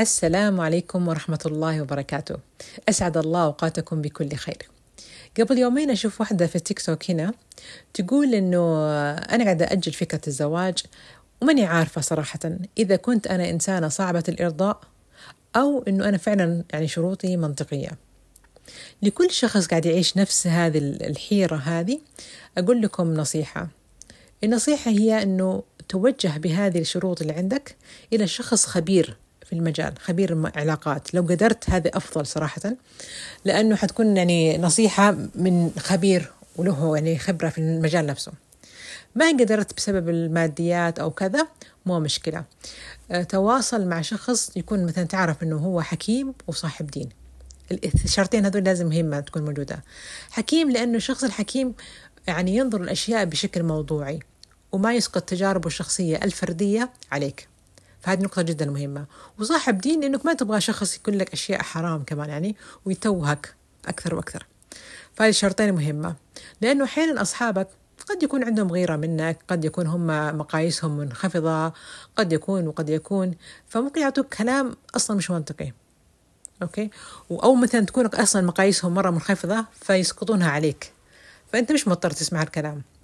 السلام عليكم ورحمة الله وبركاته أسعد الله أوقاتكم بكل خير قبل يومين أشوف واحدة في التيك توك هنا تقول إنه أنا قاعدة أجل فكرة الزواج وماني عارفة صراحة إذا كنت أنا إنسانة صعبة الإرضاء أو إنه أنا فعلا يعني شروطي منطقية لكل شخص قاعد يعيش نفس هذه الحيرة هذه أقول لكم نصيحة النصيحة هي إنه توجه بهذه الشروط اللي عندك إلى شخص خبير في المجال خبير علاقات لو قدرت هذا أفضل صراحة لأنه حتكون يعني نصيحة من خبير وله يعني خبرة في المجال نفسه ما قدرت بسبب الماديات أو كذا مو مشكلة أه، تواصل مع شخص يكون مثلا تعرف أنه هو حكيم وصاحب دين الشرطين هذول لازم مهمة تكون موجودة حكيم لأنه الشخص الحكيم يعني ينظر الأشياء بشكل موضوعي وما يسقط تجاربه الشخصية الفردية عليك فهذه نقطة جدا مهمة وصاحب دين لأنك ما تبغى شخص يقول لك أشياء حرام كمان يعني ويتوهك أكثر وأكثر فهذه شرطين مهمة لأنه أحيانا أصحابك قد يكون عندهم غيرة منك قد يكون هم مقاييسهم منخفضة قد يكون وقد يكون فممكن يعطوك كلام أصلا مش منطقي أوكي أو مثلا تكون أصلا مقاييسهم مرة منخفضة فيسقطونها عليك فأنت مش مضطر تسمع الكلام